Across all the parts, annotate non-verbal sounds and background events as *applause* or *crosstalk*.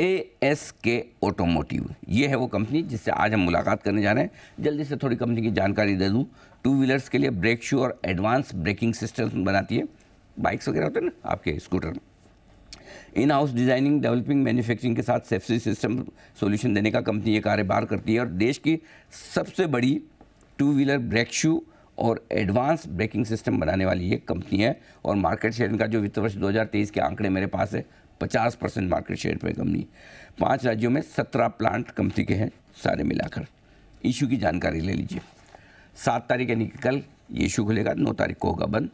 A S के automotive ये है वो कंपनी जिससे आज हम मुलाकात करने जा रहे हैं जल्दी से थोड़ी कंपनी की जानकारी दे दूँ टू व्हीलर्स के लिए ब्रेक शू और एडवांस ब्रेकिंग सिस्टम बनाती है बाइक्स वगैरह होते हैं ना आपके स्कूटर में in house designing developing manufacturing के साथ सेफ्टी सिस्टम सॉल्यूशन देने का कंपनी ये कारोबार करती है और देश की सबसे बड़ी टू व्हीलर ब्रेक शू और एडवांस ब्रेकिंग सिस्टम बनाने वाली ये कंपनी है और मार्केट शेयर का जो वित्त वर्ष 2023 के आंकड़े मेरे पास है पचास परसेंट मार्केट शेयर पर कंपनी पाँच राज्यों में सत्रह प्लांट कंपनी के हैं सारे मिलाकर इशू की जानकारी ले लीजिए सात तारीख यानी कि कल ये इशू खुलेगा नौ तारीख को होगा बंद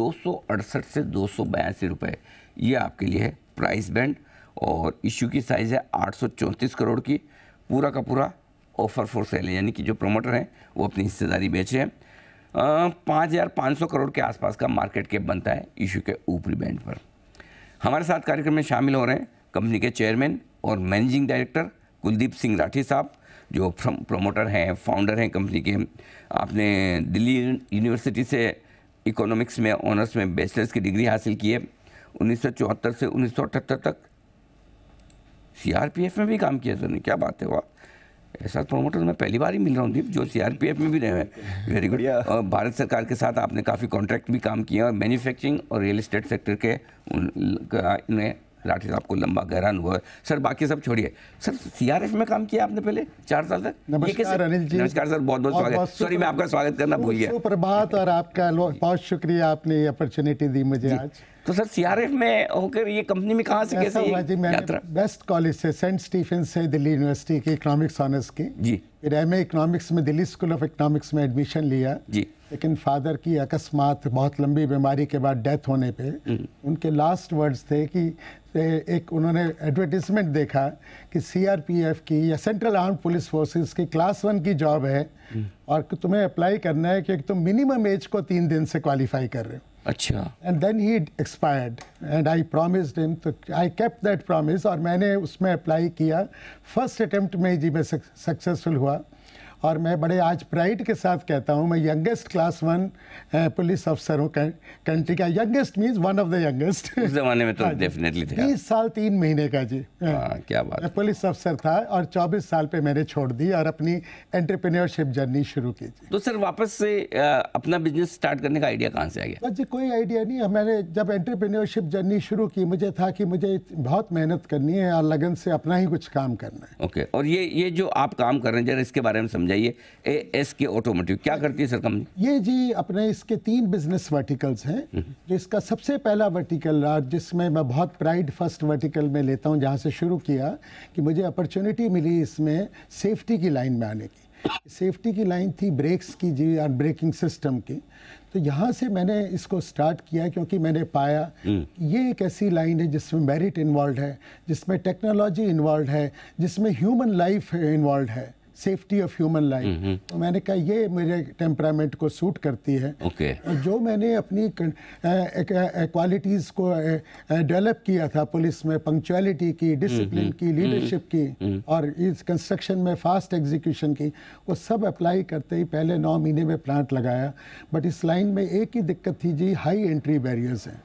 दो से दो सौ ये आपके लिए है प्राइस बैंड और इशू की साइज़ है आठ करोड़ की पूरा का पूरा ऑफर फॉर सेल है यानी कि जो प्रमोटर हैं वो अपनी हिस्सेदारी बेच रहे हैं पाँच हज़ार पाँच सौ करोड़ के आसपास का मार्केट कैप बनता है इशू के ऊपरी बैंड पर हमारे साथ कार्यक्रम में शामिल हो रहे हैं कंपनी के चेयरमैन और मैनेजिंग डायरेक्टर कुलदीप सिंह राठी साहब जो प्रमोटर हैं फाउंडर हैं कंपनी के आपने दिल्ली यूनिवर्सिटी से इकोनॉमिक्स में ऑनर्स में बैचलर्स की डिग्री हासिल की है 1974 से उन्नीस तक सी में भी काम किया सर क्या बात है वाह ऐसा प्रोमोटर मैं पहली बार ही मिल रहा हूँ दीप जो सीआरपीएफ में भी रहे हैं वेरी गुड और भारत सरकार के साथ आपने काफ़ी कॉन्ट्रैक्ट भी काम किया और मैन्युफैक्चरिंग और रियल इस्टेट सेक्टर के उन्हें राठी साहब को लंबा गहरा हुआ है सर बाकी सब छोड़िए सर सीआरएफ में काम किया आपने पहले चार साल तक नमस्कार अनिल जी नमस्कार सर बहुत बहुत स्वागत सॉरी मैं आपका स्वागत करना भूल गया सुप्रभात और आपका बहुत शुक्रिया आपने अपॉर्चुनिटी दी मुझे आज तो सर सीआरएफ में होकर ये कंपनी में कहाँ से कैसे बेस्ट कॉलेज से सेंट स्टीफन से दिल्ली यूनिवर्सिटी के इकोनॉमिक्स ऑनर्स की जी फिर एम इकोनॉमिक्स में दिल्ली स्कूल ऑफ इकोनॉमिक्स में एडमिशन लिया जी लेकिन फादर की अकस्मात बहुत लंबी बीमारी के बाद डेथ होने पे हम्म। उनके लास्ट वर्ड्स थे कि एक उन्होंने एडवर्टिजमेंट देखा कि सीआरपीएफ की या सेंट्रल आर्म पुलिस फोर्सेस की क्लास वन की जॉब है हम्म। और तुम्हें अप्लाई करना है क्योंकि तुम मिनिमम एज को तीन दिन से क्वालिफाई कर रहे हो अच्छा and then he expired and I promised him तो आई केप्ट दैट प्रॉमिस और मैंने उसमें अप्लाई किया फर्स्ट अटेम्प्ट में जी मैं सक्सेसफुल हुआ और मैं बड़े आज प्राइड के साथ कहता हूँ मैं यंगेस्ट क्लास वन पुलिस अफसर हूँ कंट्री का youngest means one of the youngest उस जमाने में तो डेफिनेटली *laughs* हाँ थे तीस साल तीन महीने का जी आ, हाँ, हाँ। क्या बात मैं पुलिस अफसर था और चौबीस साल पे मैंने छोड़ दी और अपनी एंटरप्रेन्योरशिप जर्नी शुरू की तो सर वापस से अपना बिजनेस स्टार्ट करने का आइडिया कहाँ से आ गया जी कोई आइडिया नहीं मैंने जब एंटरप्रेन्योरशिप जर्नी शुरू की मुझे था कि मुझे बहुत मेहनत करनी है और लगन से अपना ही कुछ काम करना है ओके और ये ये जो आप काम कर रहे हैं जरा इसके बारे में समझा समझाइए ए एस के ऑटोमोटिव क्या करती है सर कंपनी ये जी अपने इसके तीन बिजनेस वर्टिकल्स हैं हम्म। जिसका सबसे पहला वर्टिकल रहा जिसमें मैं बहुत प्राइड फर्स्ट वर्टिकल में लेता हूँ जहाँ से शुरू किया कि मुझे अपॉर्चुनिटी मिली इसमें सेफ्टी की लाइन में आने की सेफ्टी की लाइन थी ब्रेक्स की जी और ब्रेकिंग सिस्टम की तो यहाँ से मैंने इसको स्टार्ट किया क्योंकि मैंने पाया हम्म। ये एक ऐसी लाइन है जिसमें मेरिट इन्वॉल्व है जिसमें टेक्नोलॉजी इन्वॉल्व है जिसमें ह्यूमन लाइफ इन्वॉल्व है सेफ्टी ऑफ ह्यूमन लाइफ तो मैंने कहा ये मेरे टेम्परामेंट को सूट करती है okay. जो मैंने अपनी क्वालिटीज़ को डेवलप किया था पुलिस में पंक्चुअलिटी की डिसिप्लिन mm-hmm. की लीडरशिप mm-hmm. की mm-hmm. और इस कंस्ट्रक्शन में फास्ट एग्जीक्यूशन की वो सब अप्लाई करते ही पहले नौ महीने में प्लांट लगाया बट इस लाइन में एक ही दिक्कत थी जी हाई एंट्री बैरियर्स हैं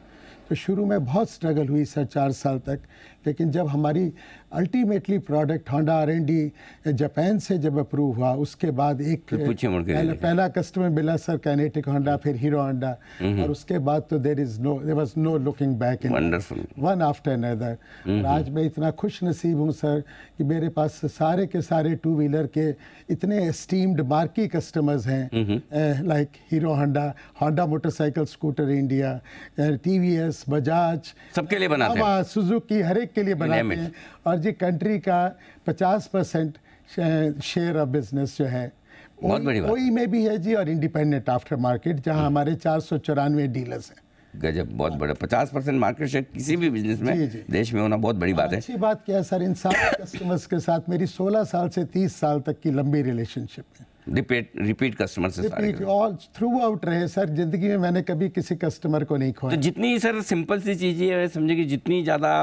तो शुरू में बहुत स्ट्रगल हुई सर चार साल तक लेकिन जब हमारी ultimately product Honda R and Japan से जब अप्रूव हुआ उसके बाद एक पहला, पहला कस्टमर मिला सर कैनेटिक होंडा फिर हीरो होंडा हम्म। और उसके बाद तो there is no there was no looking back in one after another आज हम्म। मैं इतना खुश नसीब हूँ सर कि मेरे पास सारे के सारे टू व्हीलर के इतने एस्टीम्ड मार्की कस्टमर्स हैं like Hero Honda Honda motorcycle scooter India T V S TVS Bajaj सबके लिए बनाते हैं सुजुकी हर एक के लिए बनाते हैं और ये कंट्री का 50 परसेंट शेयर ऑफ बिजनेस जो है बहुत बड़ी बात में भी है जी और इंडिपेंडेंट आफ्टर मार्केट जहाँ हमारे चार सौ चौरानवे डीलर्स हैं गजब बहुत बड़ा पचास परसेंट मार्केट शेयर किसी भी बिजनेस में जी जी। देश में होना बहुत बड़ी बात है अच्छी बात क्या है सर इन सारे कस्टमर्स के साथ मेरी सोलह साल से तीस साल तक की लंबी रिलेशनशिप है रिपीट रिपीट कस्टमर से रिपीट ऑल थ्रू आउट रहे सर ज़िंदगी में मैंने कभी किसी कस्टमर को नहीं तो खोया तो जितनी सर सिंपल सी चीज़ें समझे कि जितनी ज़्यादा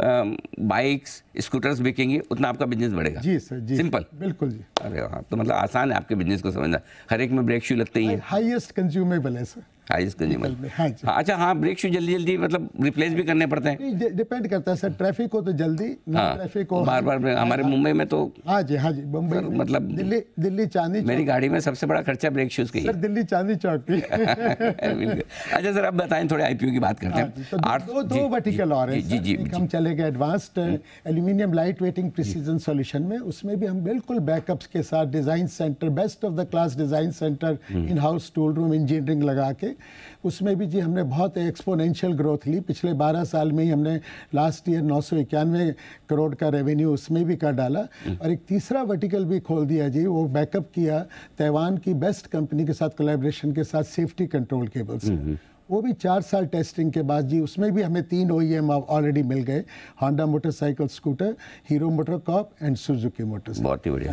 बाइक्स स्कूटर्स बिकेंगे उतना आपका बिजनेस बढ़ेगा जी सर जी सिंपल बिल्कुल जी अरे हाँ तो मतलब आसान है आपके बिजनेस को समझना हर एक में ब्रेक शू लगते ही हाईएस्ट कंज्यूमेबल है सर हाईएस्ट कंज्यूमेबल हाँ अच्छा हाँ ब्रेक शू जल्दी जल्दी मतलब रिप्लेस भी करने पड़ते हैं डिपेंड करता है सर ट्रैफिक हो तो जल्दी हाँ ट्रैफिक हो बार बार हमारे हाँ, हाँ। मुंबई में तो हाँ जी हाँ जी मुंबई मतलब दिल्ली दिल्ली चांदी मेरी गाड़ी में सबसे बड़ा खर्चा ब्रेक शूज का दिल्ली चांदी चौक की *laughs* अच्छा सर अब बताएं थोड़े आईपीओ की बात करते हैं हाँ तो दो वर्टिकल और जी जी हम चले गए advanced aluminium light weighting precision solution में उसमें भी हम बिल्कुल बैकअप्स के साथ design centre best of the class design centre in house tool room engineering लगा के उसमें भी जी हमने बहुत एक्सपोनेंशियल ग्रोथ ली पिछले 12 साल में ही हमने लास्ट ईयर नौ करोड़ का रेवेन्यू उसमें भी कर डाला और एक तीसरा वर्टिकल भी खोल दिया जी वो बैकअप किया तैवान की बेस्ट कंपनी के साथ कोलेब्रेशन के साथ सेफ्टी कंट्रोल केबल्स वो भी चार साल टेस्टिंग के बाद जी उसमें भी हमें तीन ओ ई ऑलरेडी मिल गए Honda motorcycle scooter Hero motor corp and Suzuki motor बहुत ही बढ़िया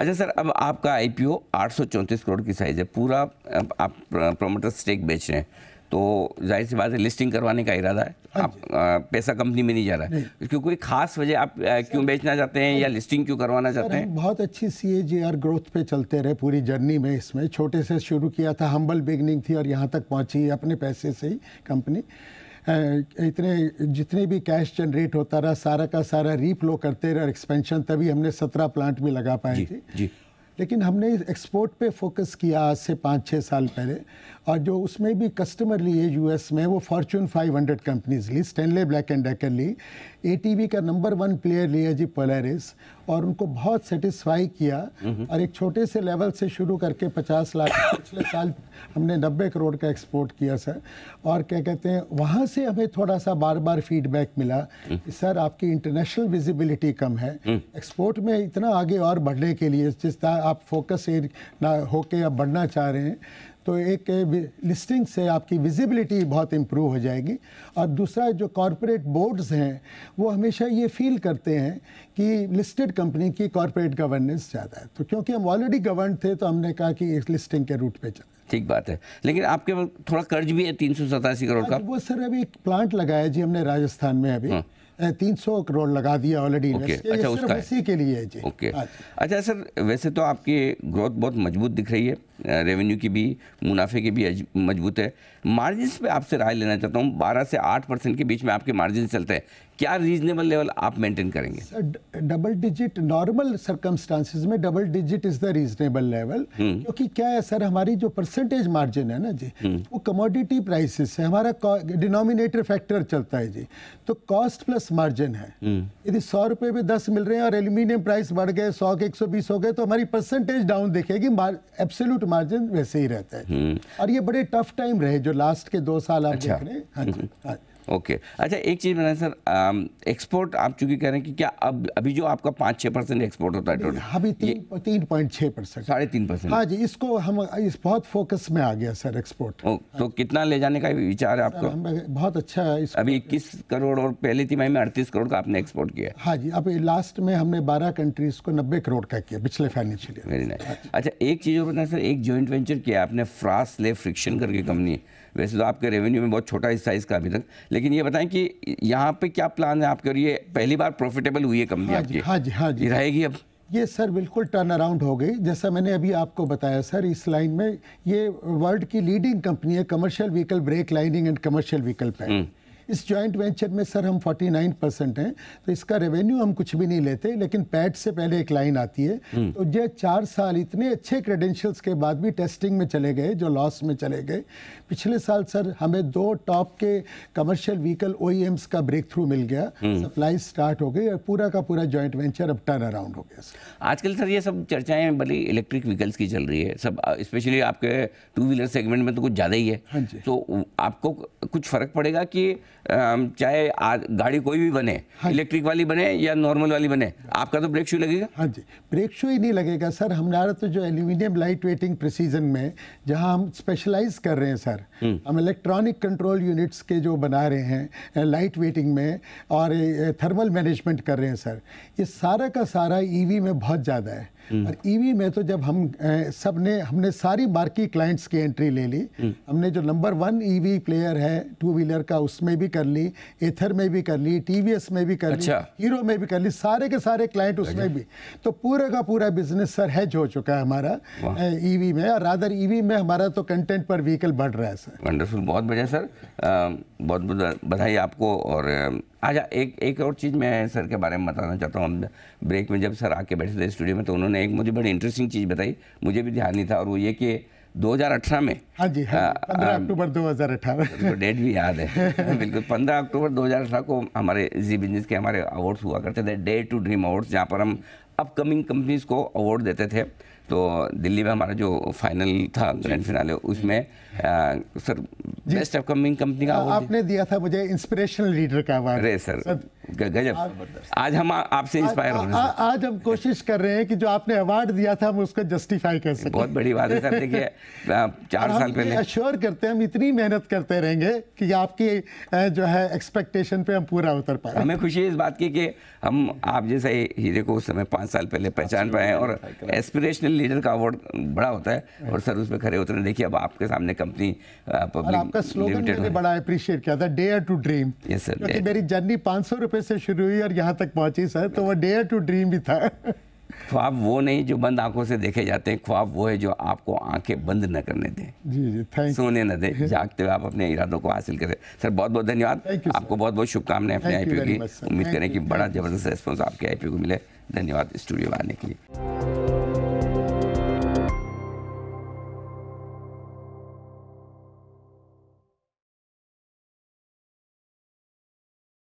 अच्छा सर अब आपका आई पी करोड़ की साइज़ है पूरा आप, आप प्रोमोटर स्टेक बेच रहे हैं तो जाहिर सी बात है लिस्टिंग करवाने का इरादा है हाँ आप आ, पैसा कंपनी में नहीं जा रहा है इसकी कोई खास वजह आप क्यों बेचना चाहते हैं या लिस्टिंग क्यों करवाना चाहते हैं बहुत अच्छी सी ए जी आर ग्रोथ पे चलते रहे पूरी जर्नी में इसमें छोटे से शुरू किया था हम्बल बिगनिंग थी और यहाँ तक पहुँची अपने पैसे से ही कंपनी इतने जितने भी कैश जनरेट होता रहा सारा का सारा रीफ्लो करते रहे और एक्सपेंशन तभी हमने सत्रह प्लांट भी लगा पाए थे लेकिन हमने एक्सपोर्ट पे फोकस किया आज से पाँच छः साल पहले और जो उसमें भी कस्टमर लिए यूएस में वो फॉर्चून 500 कंपनीज ली स्टेनले ब्लैक एंड डेकर ली ए का नंबर वन प्लेयर लिया जी पोलरिस और उनको बहुत सेटिस्फाई किया और एक छोटे से लेवल से शुरू करके 50 लाख पिछले साल हमने 90 करोड़ का एक्सपोर्ट किया सर और क्या कहते हैं वहाँ से हमें थोड़ा सा बार बार फीडबैक मिला हम्म। कि सर आपकी इंटरनेशनल विजिबिलिटी कम है एक्सपोर्ट हम्म। में इतना आगे और बढ़ने के लिए जिस तरह आप फोकस ना होके या बढ़ना चाह रहे हैं तो एक लिस्टिंग से आपकी विजिबिलिटी बहुत इम्प्रूव हो जाएगी और दूसरा जो कॉरपोरेट बोर्ड्स हैं वो हमेशा ये फील करते हैं कि लिस्टेड कंपनी की कॉरपोरेट गवर्नेंस ज़्यादा है तो क्योंकि हम ऑलरेडी गवर्न थे तो हमने कहा कि इस लिस्टिंग के रूट पे चलें ठीक बात है लेकिन आपके पास थोड़ा कर्ज भी है तीन सौ सतासी करोड़ का हाँ वो सर अभी एक प्लांट लगाया जी हमने राजस्थान में अभी हाँ। तीन सौ करोड़ लगा दिया ऑलरेडी okay. अच्छा उसका इसी के लिए जी ओके okay. हाँ, अच्छा सर वैसे तो आपकी ग्रोथ बहुत मजबूत दिख रही है रेवेन्यू की भी मुनाफे की भी मजबूत है मार्जिन पे आपसे राय लेना चाहता हूँ बारह से आठ परसेंट के बीच में आपके मार्जिन चलते हैं क्या रीजनेबल लेवल आप मेंटेन करेंगे डबल डिजिट नॉर्मल सर्कमस्टांसिस में double digit is the reasonable level क्योंकि क्या है सर हमारी जो परसेंटेज मार्जिन है ना जी हम्म। वो कमोडिटी प्राइसेस है हमारा डिनोमिनेटर फैक्टर चलता है जी तो कॉस्ट प्लस मार्जिन है हम्म। यदि सौ रुपये में दस मिल रहे हैं और एल्यूमिनियम प्राइस बढ़ गए सौ के एक हो गए तो हमारी परसेंटेज डाउन देखेगी एब्सोल्यूट मार्जिन वैसे ही रहता है हम्म। और ये बड़े टफ टाइम रहे जो लास्ट के दो साल आप अच्छा। देख रहे हैं हाँ जी हाँ ओके okay. अच्छा एक चीज़ बताएं सर एक्सपोर्ट आप चूंकि कह रहे हैं कि क्या अब अभी जो आपका पाँच छः परसेंट एक्सपोर्ट होता है टोटल अभी तीन पॉइंट छः परसेंट साढ़े तीन परसेंट हाँ जी इसको हम इस बहुत फोकस में आ गया सर एक्सपोर्ट ओ, तो हाँ कितना ले जाने का विचार है आपका बहुत अच्छा है अभी इक्कीस करोड़ और पहले तिमाही में अड़तीस करोड़ का आपने एक्सपोर्ट किया हाँ जी अभी लास्ट में हमने बारह कंट्रीज को नब्बे करोड़ का किया पिछले फाइनेंशियल वेरी नाइस अच्छा एक चीज़ और बताएं सर एक जॉइंट वेंचर किया आपने फ्रास ले फ्रिक्शन करके कंपनी वैसे तो आपके रेवेन्यू में बहुत छोटा हिस्सा इसका अभी तक लेकिन ये बताएं कि यहाँ पे क्या प्लान है आपके और ये पहली बार प्रॉफिटेबल हुई है कंपनी हाँ आपकी हाँ जी हाँ जी रहेगी अब ये सर बिल्कुल टर्न अराउंड हो गई जैसा मैंने अभी आपको बताया सर इस लाइन में ये वर्ल्ड की लीडिंग कंपनी है commercial vehicle brake lining and commercial vehicle pack इस जॉइंट वेंचर में सर हम 49 परसेंट हैं तो इसका रेवेन्यू हम कुछ भी नहीं लेते लेकिन पैट से पहले एक लाइन आती है हम्म। तो जो चार साल इतने अच्छे क्रेडेंशियल्स के बाद भी टेस्टिंग में चले गए जो लॉस में चले गए पिछले साल सर हमें दो टॉप के कमर्शियल व्हीकल ओ का ब्रेक थ्रू मिल गया सप्लाई हम्म। स्टार्ट हो गई और पूरा का पूरा जॉइंट वेंचर अब टर्न अराउंड हो गया आजकल सर ये सब चर्चाएं भले इलेक्ट्रिक व्हीकल्स की चल रही है सब स्पेशली आपके टू व्हीलर सेगमेंट में तो कुछ ज़्यादा ही है हाँ तो आपको कुछ फ़र्क पड़ेगा कि चाहे गाड़ी कोई भी बने हाँ इलेक्ट्रिक वाली बने या नॉर्मल वाली बने हाँ। आपका तो ब्रेक शू लगेगा हाँ जी ब्रेक शू ही नहीं लगेगा सर हमारा तो जो एल्यूमिनियम लाइट वेटिंग प्रोसीजन में जहाँ हम स्पेशलाइज कर रहे हैं सर हम्म। हम इलेक्ट्रॉनिक कंट्रोल यूनिट्स के जो बना रहे हैं लाइट वेटिंग में और थर्मल मैनेजमेंट कर रहे हैं सर ये सारा का सारा ई e में बहुत ज़्यादा है हम्म। और ईवी e में तो जब हम सब ने हमने सारी मार्की क्लाइंट्स की एंट्री ले ली हम्म। हमने जो नंबर वन ईवी प्लेयर है टू व्हीलर का उसमें भी कर ली एथर में भी कर ली टीवीएस में भी कर अच्छा। ली हीरो में भी कर ली सारे के सारे क्लाइंट उसमें भी तो पूरे का पूरा बिजनेस सर हैज हो चुका है हमारा ई e में और राधर ई e में हमारा तो कंटेंट पर व्हीकल बढ़ रहा है सर वंडरफुल बहुत बढ़िया सर बहुत बधाई आपको और अच्छा एक एक और चीज़ मैं सर के बारे में बताना चाहता हूँ हम ब्रेक में जब सर आके बैठे थे स्टूडियो में तो उन्होंने एक मुझे बड़ी इंटरेस्टिंग चीज़ बताई मुझे भी ध्यान नहीं था और वो ये कि 2018 में हाँ जी हाँ, हाँ अक्टूबर हज़ार तो डेट भी याद है *laughs* बिल्कुल 15 अक्टूबर 2018 को हमारे जी बिजनेस के हमारे अवार्ड्स हुआ करते थे डे टू ड्रीम अवार्ड्स जहाँ पर हम अपकमिंग कंपनीज को अवार्ड देते थे तो दिल्ली में हमारा जो फाइनल था ग्रैंड फिनाले उसमें आ, सर बेस्ट अपकमिंग कंपनी का हाँ, आपने दिया था मुझे इंस्पिरेशनल लीडर का अवार्ड सर गजब आज हम आपसे इंस्पायर हो रहे हैं आज हम कोशिश कर रहे हैं कि जो आपने अवार्ड दिया था हम उसको जस्टिफाई कर सकें बहुत बड़ी बात है सर देखिए *laughs* चार साल पहले अश्योर करते हैं हम इतनी मेहनत करते रहेंगे कि आपकी जो है एक्सपेक्टेशन पे हम पूरा उतर पाए हमें खुशी है इस बात की कि हम आप जैसे हीरे को उस समय पाँच साल पहले पहचान पाए और एस्पिरेशनल लीडर का अवार्ड बड़ा होता है और सर उस पर खड़े उतरे देखिए अब आपके सामने कंपनी पब्लिक आपका स्लोगन बड़ा अप्रिशिएट किया था dare to dream yes sir मेरी जर्नी पाँच सौ पे से शुरू हुई और यहाँ तक पहुँची सर तो वो डेयर टू ड्रीम भी था ख्वाब वो नहीं जो बंद आंखों से देखे जाते हैं ख्वाब वो है जो आपको आंखें बंद न करने दें जी जी थैंक सोने न दें जागते हुए आप अपने इरादों को हासिल करें सर बहुत बहुत धन्यवाद आपको बहुत बहुत शुभकामनाएं अपने आईपीओ की उम्मीद करें कि बड़ा ज़बरदस्त रेस्पॉन्स आपके आईपीओ को मिले धन्यवाद स्टूडियो में आने के लिए